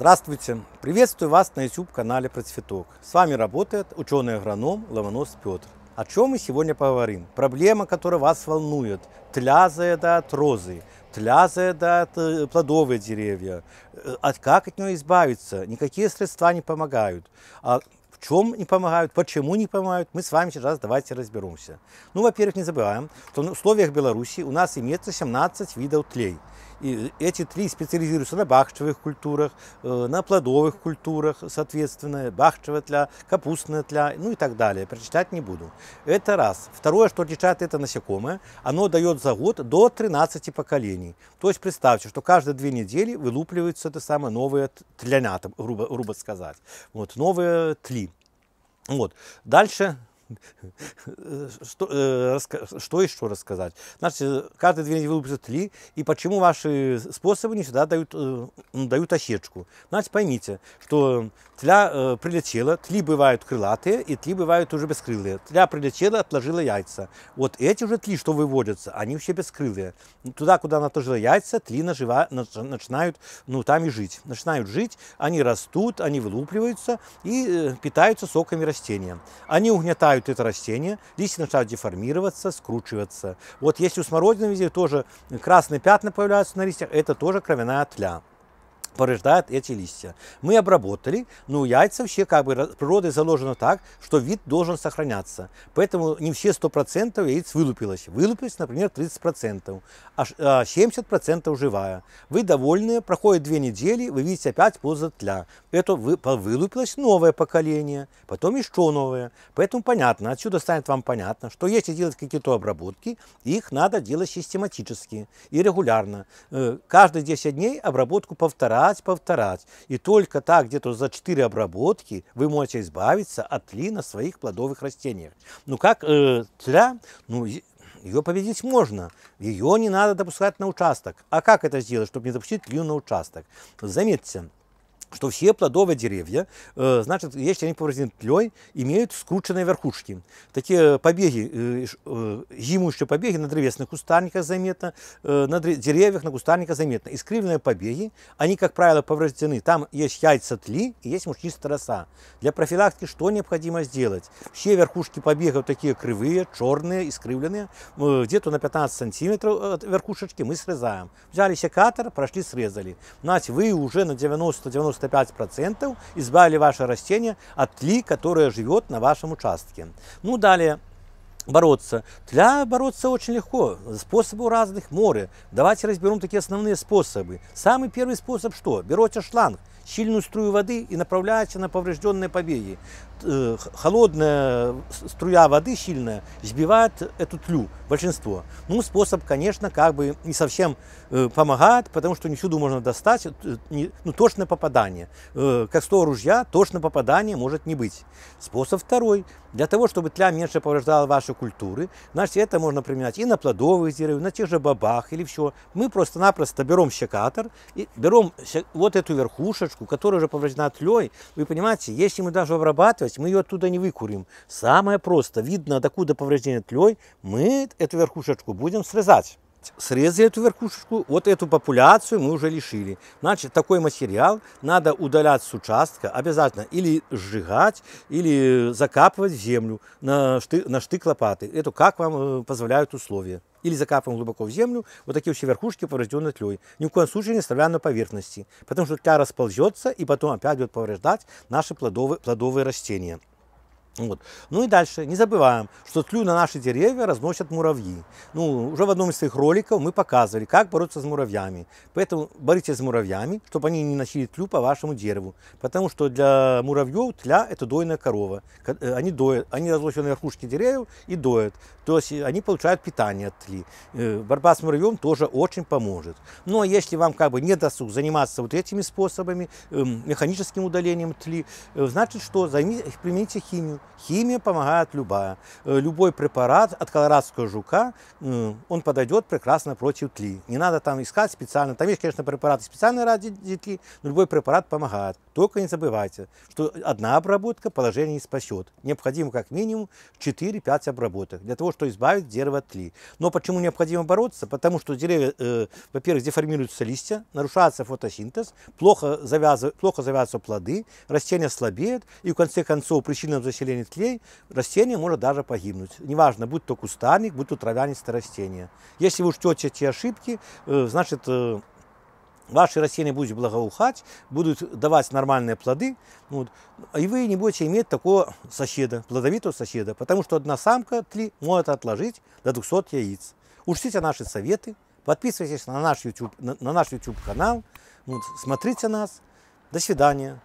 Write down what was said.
Здравствуйте! Приветствую вас на YouTube-канале Процветок. С вами работает ученый-агроном Ломонос Петр. О чем мы сегодня поговорим? Проблема, которая вас волнует. тля да розы, тля да э, плодовые деревья. Э, от как от нее избавиться? Никакие средства не помогают. А в чем не помогают, почему не помогают, мы с вами сейчас давайте разберемся. Ну, во-первых, не забываем, что в условиях Беларуси у нас имеется 17 видов тлей. И эти три специализируются на бахчевых культурах, э, на плодовых культурах, соответственно, бахчевая тля, капустная тля, ну и так далее. Прочитать не буду. Это раз. Второе, что отличает это насекомое, оно дает за год до 13 поколений. То есть представьте, что каждые две недели вылупливаются это самое новые тлянята, грубо, грубо сказать. Вот, новые тли. Вот. Дальше Э, что, э, что еще рассказать? Значит, э, каждый две недели выпустят ли, и почему ваши способы не всегда дают, э, дают осечку. Значит, поймите, что тля э, прилетела, тли бывают крылатые, и тли бывают уже бескрылые. Тля прилетела, отложила яйца. Вот эти уже тли, что выводятся, они вообще бескрылые. Туда, куда она отложила яйца, тли нажива, начинают, ну, там и жить. Начинают жить, они растут, они вылупливаются и э, питаются соками растения. Они угнетают убивают это растение, листья начинают деформироваться, скручиваться. Вот если у смородины везде тоже красные пятна появляются на листьях, это тоже кровяная тля порождает эти листья. Мы обработали, но у яйц вообще как бы природой заложено так, что вид должен сохраняться. Поэтому не все 100% яиц вылупилось. Вылупилось, например, 30%, а 70% а живая. Вы довольны, проходит две недели, вы видите опять ползает тля. Это вы вылупилось новое поколение, потом еще новое. Поэтому понятно, отсюда станет вам понятно, что если делать какие-то обработки, их надо делать систематически и регулярно. Э, каждые 10 дней обработку повторять повторять, повторять. И только так, где-то за 4 обработки, вы можете избавиться от ли на своих плодовых растениях. Ну как э, тля, ну ее победить можно. Ее не надо допускать на участок. А как это сделать, чтобы не допустить лью на участок? Заметьте, что все плодовые деревья, э, значит, если они повреждены тлей, имеют скрученные верхушки. Такие э, побеги, э, зимующие побеги на древесных кустарниках заметно, на деревьях, на кустарниках заметно. Искривленные побеги, они, как правило, повреждены. Там есть яйца тли и есть мучнистая роса. Для профилактики что необходимо сделать? Все верхушки побегов такие кривые, черные, искривленные, где-то на 15 сантиметров от верхушечки мы срезаем. Взяли секатор, прошли, срезали. Значит, вы уже на 90-90 95% избавили ваше растение от ли, которое живет на вашем участке. Ну, далее бороться? Для бороться очень легко. Способы у разных море. Давайте разберем такие основные способы. Самый первый способ что? Берете шланг, сильную струю воды и направляете на поврежденные побеги. Э, холодная струя воды сильная сбивает эту тлю, большинство. Ну, способ, конечно, как бы не совсем э, помогает, потому что не всюду можно достать, э, ну, точное попадание. Как с того ружья, точное попадание может не быть. Способ второй. Для того, чтобы тля меньше повреждала ваши культуры, значит, это можно применять и на плодовых деревьях, на тех же бабах или все. Мы просто-напросто берем щекатор и берем вот эту верхушечку, которая уже повреждена тлей. Вы понимаете, если мы даже обрабатывать, мы ее оттуда не выкурим. Самое просто, видно, докуда повреждение тлей, мы эту верхушечку будем срезать срезали эту верхушечку, вот эту популяцию мы уже лишили. Значит, такой материал надо удалять с участка обязательно или сжигать, или закапывать в землю на штык, на штык лопаты. Это как вам э, позволяют условия. Или закапываем глубоко в землю, вот такие все верхушки поврежденные тлей. Ни в коем случае не оставляем на поверхности, потому что тля расползется и потом опять будет повреждать наши плодовые, плодовые растения. Вот. Ну и дальше. Не забываем, что тлю на наши деревья разносят муравьи. Ну, уже в одном из своих роликов мы показывали, как бороться с муравьями. Поэтому боритесь с муравьями, чтобы они не носили тлю по вашему дереву. Потому что для муравьев тля – это дойная корова. Э, они доят, они разносят на верхушке деревьев и доят. То есть они получают питание от тли. Э, борьба с муравьем тоже очень поможет. Но ну, а если вам как бы не досуг заниматься вот этими способами, эм, механическим удалением тли, э, значит что? Займи, примените химию. Химия помогает любая. Э, любой препарат от колорадского жука, он подойдет прекрасно против тли. Не надо там искать специально. Там есть, конечно, препараты специально ради тли, но любой препарат помогает. Только не забывайте, что одна обработка положение не спасет. Необходимо как минимум 4-5 обработок для того, чтобы избавить дерево от тли. Но почему необходимо бороться? Потому что деревья, э, во-первых, деформируются листья, нарушается фотосинтез, плохо, завязыв... плохо завязываются плоды, растения слабеют, и в конце концов причина заселения станет клей, растение может даже погибнуть. Неважно, будь то кустарник, будь то травянистое растение. Если вы ждете эти ошибки, э, значит, э, ваши растения будут благоухать, будут давать нормальные плоды, ну вот, и вы не будете иметь такого соседа, плодовитого соседа, потому что одна самка тли может отложить до 200 яиц. Учтите наши советы, подписывайтесь на наш YouTube, на, на наш YouTube канал, ну вот, смотрите нас. До свидания.